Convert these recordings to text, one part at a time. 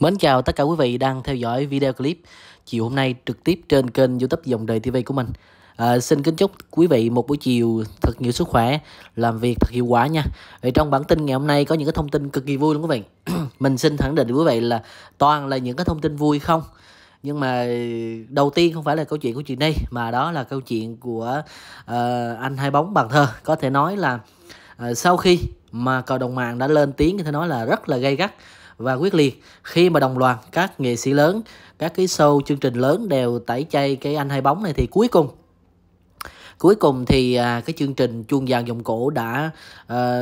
Mến chào tất cả quý vị đang theo dõi video clip chiều hôm nay trực tiếp trên kênh youtube Dòng Đời TV của mình. À, xin kính chúc quý vị một buổi chiều thật nhiều sức khỏe, làm việc thật hiệu quả nha. Ở trong bản tin ngày hôm nay có những cái thông tin cực kỳ vui luôn quý vị. mình xin khẳng định quý vị là toàn là những cái thông tin vui không. Nhưng mà đầu tiên không phải là câu chuyện của chị đây mà đó là câu chuyện của uh, anh hai bóng bàn thơ. Có thể nói là uh, sau khi mà cầu đồng mạng đã lên tiếng thì thể nói là rất là gay gắt và quyết liệt khi mà đồng loạt các nghệ sĩ lớn các cái show chương trình lớn đều tẩy chay cái anh hai bóng này thì cuối cùng cuối cùng thì à, cái chương trình chuông vàng dòng cổ đã à,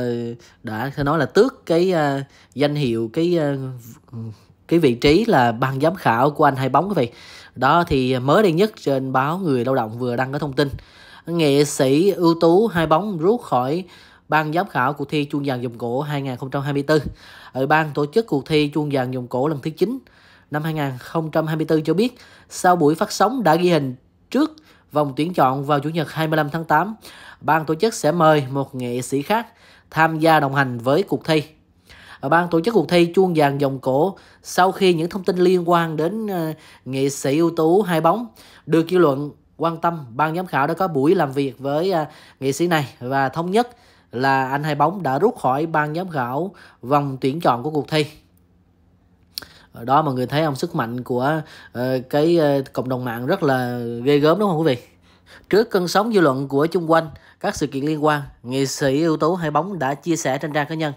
đã nói là tước cái à, danh hiệu cái à, cái vị trí là ban giám khảo của anh hai bóng quý vị đó thì mới đây nhất trên báo người lao động vừa đăng cái thông tin nghệ sĩ ưu tú hai bóng rút khỏi ban giám khảo cuộc thi chuông vàng dòng cổ 2024. ở ban tổ chức cuộc thi chuông vàng dòng cổ lần thứ 9 năm 2024 cho biết sau buổi phát sóng đã ghi hình trước vòng tuyển chọn vào Chủ nhật 25 tháng 8, ban tổ chức sẽ mời một nghệ sĩ khác tham gia đồng hành với cuộc thi. Ở ban tổ chức cuộc thi chuông vàng dòng cổ sau khi những thông tin liên quan đến ờ, nghệ sĩ ưu tú hai bóng được dư luận quan tâm, ban giám khảo đã có buổi làm việc với ờ, nghệ sĩ này và thống nhất là anh hai bóng đã rút khỏi ban giám khảo vòng tuyển chọn của cuộc thi ở đó mọi người thấy ông sức mạnh của uh, cái uh, cộng đồng mạng rất là ghê gớm đúng không quý vị trước cơn sóng dư luận của chung quanh các sự kiện liên quan nghệ sĩ ưu tú hai bóng đã chia sẻ trên trang cá nhân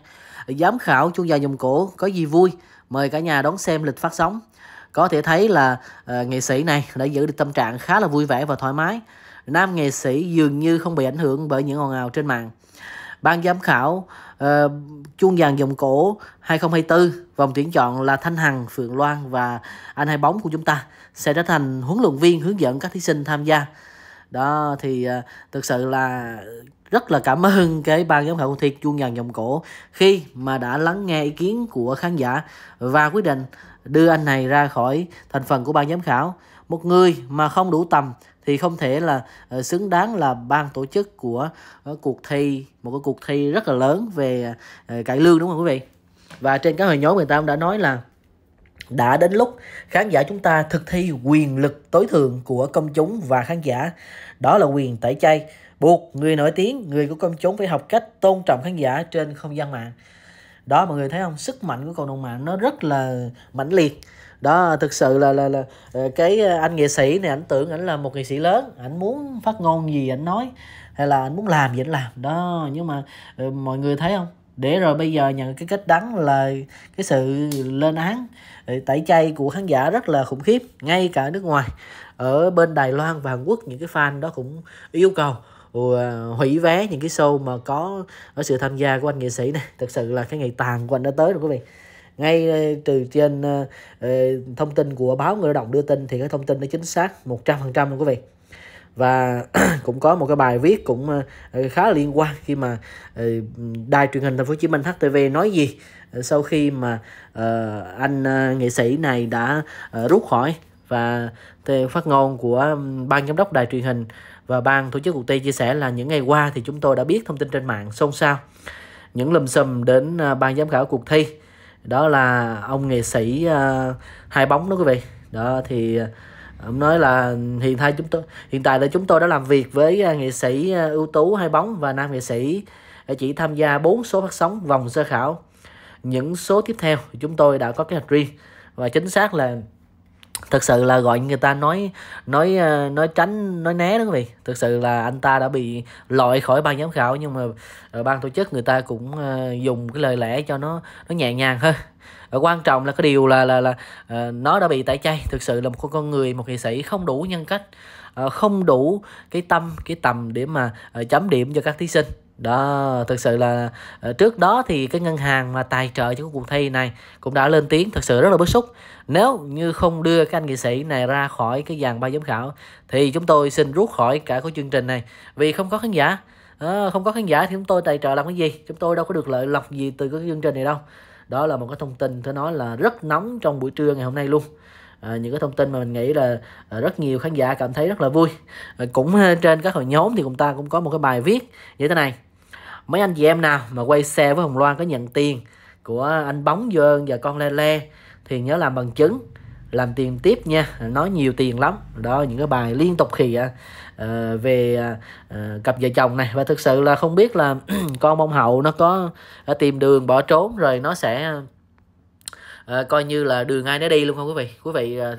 giám khảo chuông gia dòng cổ có gì vui mời cả nhà đón xem lịch phát sóng có thể thấy là uh, nghệ sĩ này đã giữ được tâm trạng khá là vui vẻ và thoải mái nam nghệ sĩ dường như không bị ảnh hưởng bởi những ồn ào trên mạng Ban giám khảo uh, chuông vàng dòng cổ 2024 vòng tuyển chọn là Thanh Hằng, Phượng Loan và anh hai bóng của chúng ta sẽ trở thành huấn luyện viên hướng dẫn các thí sinh tham gia. Đó thì uh, thực sự là rất là cảm ơn cái ban giám khảo cuộc thi chuông vàng dòng cổ khi mà đã lắng nghe ý kiến của khán giả và quyết định đưa anh này ra khỏi thành phần của ban giám khảo. Một người mà không đủ tầm thì không thể là ờ, xứng đáng là ban tổ chức của ờ, cuộc thi một cái cuộc thi rất là lớn về ờ, cải lương đúng không quý vị và trên các hội nhóm người ta cũng đã nói là đã đến lúc khán giả chúng ta thực thi quyền lực tối thượng của công chúng và khán giả đó là quyền tẩy chay buộc người nổi tiếng người của công chúng phải học cách tôn trọng khán giả trên không gian mạng đó mọi người thấy không sức mạnh của cộng đồng mạng nó rất là mãnh liệt đó thực sự là là, là ờ, cái ờ, anh nghệ sĩ này ảnh tưởng ảnh là một nghệ sĩ lớn ảnh muốn phát ngôn gì ảnh nói hay là ảnh muốn làm gì ảnh làm đó nhưng mà ờ, mọi người thấy không để rồi bây giờ nhận cái kết đắng là cái sự lên án tẩy chay của khán giả rất là khủng khiếp ngay cả nước ngoài ở bên Đài Loan và Hàn Quốc những cái fan đó cũng yêu cầu hủy vé những cái show mà có ở sự tham gia của anh nghệ sĩ này thật sự là cái ngày tàn của anh đã tới rồi quý vị ngay ờ, từ trên ờ, ờ, thông tin của báo người lao động đưa tin thì cái thông tin nó chính xác 100% luôn quý vị và cũng có một cái bài viết cũng khá là liên quan khi mà đài truyền hình thành phố Hồ Chí Minh HTV nói gì sau khi mà anh nghệ sĩ này đã rút khỏi và phát ngôn của ban giám đốc đài truyền hình và ban tổ chức cuộc thi chia sẻ là những ngày qua thì chúng tôi đã biết thông tin trên mạng xôn xao những lùm xùm đến ban giám khảo cuộc thi đó là ông nghệ sĩ uh, hai bóng đó quý vị đó thì ờ, ông nói là hiện tại chúng tôi hiện tại là chúng tôi đã làm việc với ờ, nghệ sĩ ưu tú hai bóng và nam nghệ sĩ chỉ tham gia 4 số phát sóng vòng sơ khảo những số tiếp theo chúng tôi đã có kế hoạch riêng và chính xác là thực sự là gọi người ta nói nói ờ, nói tránh nói né đó quý vị thực sự là anh ta đã bị loại khỏi ban giám khảo nhưng mà ờ, ban tổ chức người ta cũng ờ, dùng cái lời lẽ cho nó nó nhẹ nhàng hơn quan trọng là cái điều là là là nó đã bị tẩy chay thực sự là một con người một nghệ sĩ không đủ nhân cách không đủ cái tâm cái tầm để mà chấm điểm cho các thí sinh đó thực sự là ờ, trước đó thì cái ngân hàng mà tài trợ cho cuộc thi này cũng đã lên tiếng thật sự rất là bức xúc nếu như không đưa các anh nghệ sĩ này ra khỏi cái dàn ba giám khảo thì chúng tôi xin rút khỏi cả cái chương trình này vì không có khán giả à, không có khán giả thì chúng tôi tài trợ làm cái gì chúng tôi đâu có được lợi lộc gì từ cái chương trình này đâu đó là một cái thông tin tôi nói là rất nóng trong buổi trưa ngày hôm nay luôn À, những cái thông tin mà mình nghĩ là à, rất nhiều khán giả cảm thấy rất là vui à, cũng trên các hội nhóm thì chúng ta cũng có một cái bài viết như thế này mấy anh chị em nào mà quay xe với hồng loan có nhận tiền của anh bóng dơn và con le le thì nhớ làm bằng chứng làm tiền tiếp nha nói nhiều tiền lắm đó những cái bài liên tục khì à, ờ, về à, cặp vợ chồng này và thực sự là không biết là con bông hậu nó có tìm đường bỏ trốn rồi nó sẽ à, coi như là đường ai nó đi luôn không quý vị quý vị à,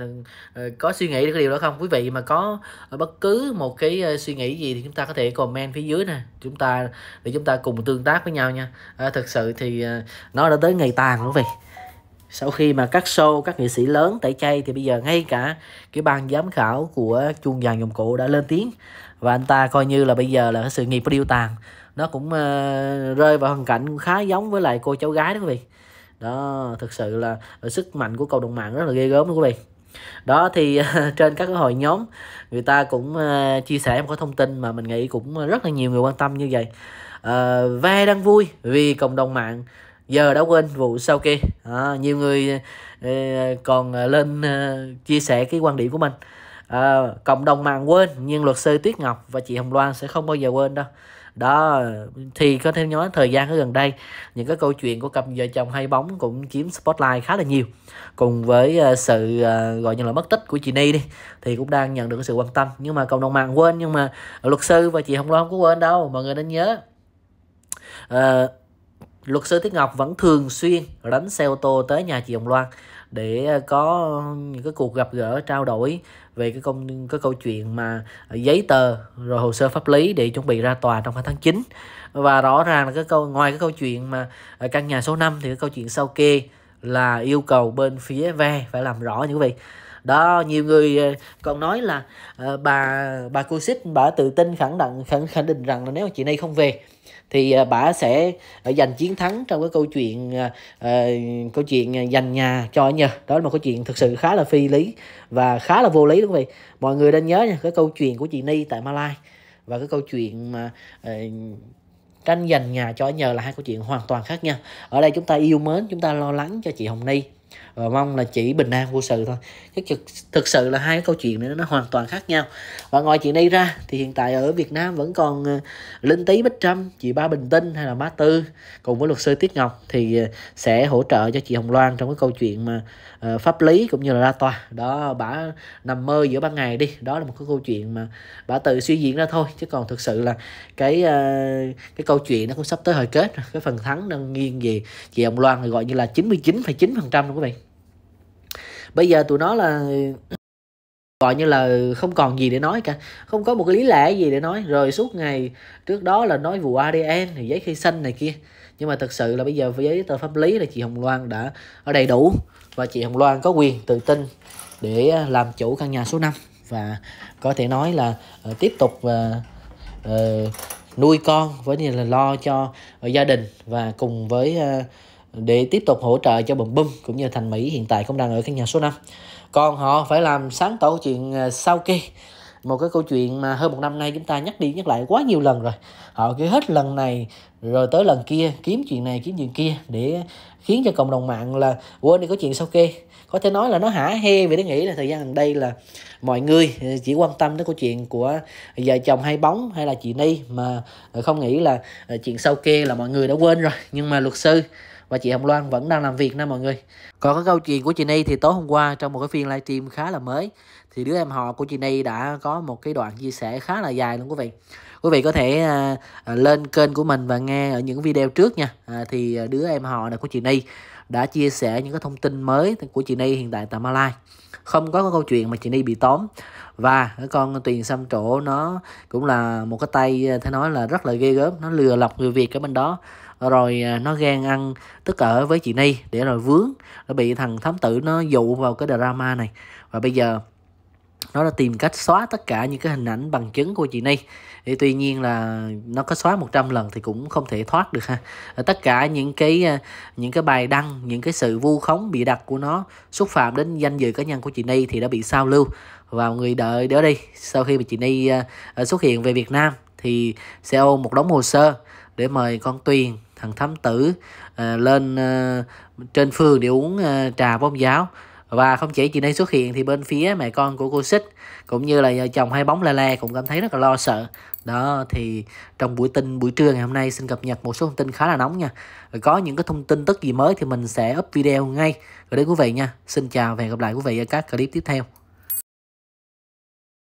à, có suy nghĩ được cái điều đó không quý vị mà có bất cứ một cái à, suy nghĩ gì thì chúng ta có thể comment phía dưới nè chúng ta để chúng ta cùng tương tác với nhau nha à, thực sự thì à, nó đã tới ngày tàn quý vị sau khi mà các show các nghệ sĩ lớn tẩy chay thì bây giờ ngay cả cái ban giám khảo của chuông vàng dòng cụ đã lên tiếng và anh ta coi như là bây giờ là sự nghiệp của điêu tàn nó cũng uh, rơi vào hoàn cảnh khá giống với lại cô cháu gái đó quý vị đó thực sự là sức mạnh của cộng đồng mạng rất là ghê gớm đó quý vị đó thì trên các hội nhóm người ta cũng ờ, chia sẻ một cái thông tin mà mình nghĩ cũng rất là nhiều người quan tâm như vậy à, ve đang vui vì cộng đồng mạng giờ đã quên vụ sau kia à, nhiều người ờ, còn lên chia sẻ cái quan điểm của mình à, cộng đồng mạng quên nhưng luật sư tuyết ngọc và chị hồng loan sẽ không bao giờ quên đâu đó thì có thể nói thời gian ở gần đây những cái câu chuyện của cặp vợ chồng hay bóng cũng chiếm spotlight khá là nhiều cùng với ờ, sự ờ, gọi như là mất tích của chị Ni đi thì cũng đang nhận được sự quan tâm nhưng mà cộng đồng mạng quên nhưng mà luật sư và chị Hồng Loan cũng quên đâu mọi người nên nhớ à, luật sư Tiết Ngọc vẫn thường xuyên đánh xe ô tô tới nhà chị Hồng Loan để ờ, có những cái cuộc gặp gỡ trao đổi về cái công cái câu chuyện mà ờ, giấy tờ rồi hồ sơ pháp lý để chuẩn bị ra tòa trong khoảng tháng 9 và rõ ràng là cái câu ngoài cái câu chuyện mà ở ờ, căn nhà số 5 thì cái câu chuyện sau kê là yêu cầu bên phía ve phải làm rõ như quý đó nhiều người còn nói là uh, bà bà cô xích bà tự tin khẳng định khẳng, khẳng định rằng là nếu chị này không về thì à, bà sẽ à, giành chiến thắng trong cái câu chuyện uh, câu chuyện giành nhà cho nhờ đó là một câu chuyện thực sự khá là phi lý và khá là vô lý đúng không vậy mọi người nên nhớ nha cái câu chuyện của chị Ni tại Malai và cái câu chuyện mà uh, tranh giành nhà cho nhờ là hai câu chuyện hoàn toàn khác nha ở đây chúng ta yêu mến chúng ta lo lắng cho chị Hồng Ni và mong là chỉ bình an vô sự thôi chứ thực, thực sự là hai cái câu chuyện này nó hoàn toàn khác nhau và ngoài chuyện đây ra thì hiện tại ở Việt Nam vẫn còn ờ, Linh Tý Bích Trâm chị Ba Bình Tinh hay là Má Tư cùng với luật sư Tiết Ngọc thì ờ, sẽ hỗ trợ cho chị Hồng Loan trong cái câu chuyện mà uh, pháp lý cũng như là ra tòa đó bà nằm mơ giữa ban ngày đi đó là một cái câu chuyện mà bà tự suy diễn ra thôi chứ còn thực sự là cái uh, cái câu chuyện nó cũng sắp tới hồi kết rồi cái phần thắng đang nghiêng về chị Hồng Loan thì gọi như là 99,9% trăm bây giờ tụi nó là gọi như là không còn gì để nói cả không có một cái lý lẽ gì để nói rồi suốt ngày trước đó là nói vụ ADN thì giấy khai sinh này kia nhưng mà thực sự là bây giờ với giấy tờ pháp lý là chị Hồng Loan đã ở đầy đủ và chị Hồng Loan có quyền tự tin để à, làm chủ căn nhà số 5 và có thể nói là à, tiếp tục uh, uh, nuôi con với như là lo cho gia đình và cùng với uh, để tiếp tục hỗ trợ cho bùm bum cũng như thành Mỹ hiện tại cũng đang ở căn nhà số 5. Còn họ phải làm sáng tỏ chuyện ờ, sau kia một cái câu chuyện mà hơn một năm nay chúng ta nhắc đi nhắc lại quá nhiều lần rồi họ cứ hết lần này rồi tới lần kia kiếm chuyện này kiếm chuyện kia để khiến cho cộng đồng mạng là quên đi có chuyện sau kia có thể nói là nó hả hê vì nó nghĩ là thời gian gần đây là mọi người ờ, chỉ quan tâm đến câu chuyện của vợ chồng hay bóng hay là chị ni mà không nghĩ là ờ, chuyện sau kia là mọi người đã quên rồi nhưng mà luật sư và chị Hồng Loan vẫn đang làm việc nè mọi người còn cái câu chuyện của chị Ni thì tối hôm qua trong một cái phiên livestream khá là mới thì đứa em họ của chị Ni đã có một cái đoạn chia sẻ khá là dài luôn quý vị quý vị có thể à, à, lên kênh của mình và nghe ở những video trước nha à, thì đứa em họ này của chị Ni đã chia sẻ những cái thông tin mới của chị Ni hiện tại tại Malaysia. không có cái câu chuyện mà chị Ni bị tóm và cái con tiền xăm trổ nó cũng là một cái tay thế nói là rất là ghê gớm nó lừa lọc người Việt ở bên đó rồi à, nó gan ăn tức ở với chị Ni để rồi vướng nó bị thằng thám tử nó dụ vào cái drama này và bây giờ nó đã tìm cách xóa tất cả những cái hình ảnh bằng chứng của chị Ni thì tuy nhiên là nó có xóa 100 lần thì cũng không thể thoát được ha tất cả những cái à, những cái bài đăng những cái sự vu khống bị đặt của nó xúc phạm đến danh dự cá nhân của chị Ni thì đã bị sao lưu và người đợi đó đi sau khi mà chị Ni à, xuất hiện về Việt Nam thì sẽ ôm một đống hồ sơ để mời con Tuyền thằng thám tử à, lên à, trên phường để uống à, trà bóng giáo và không chỉ chuyện này xuất hiện thì bên phía mẹ con của cô xích cũng như là vợ chồng hai bóng la la cũng cảm thấy rất là lo sợ đó thì trong buổi tin buổi trưa ngày hôm nay xin cập nhật một số thông tin khá là nóng nha có những cái thông tin tức gì mới thì mình sẽ up video ngay rồi đến quý vị nha xin chào và hẹn gặp lại quý vị ở các clip tiếp theo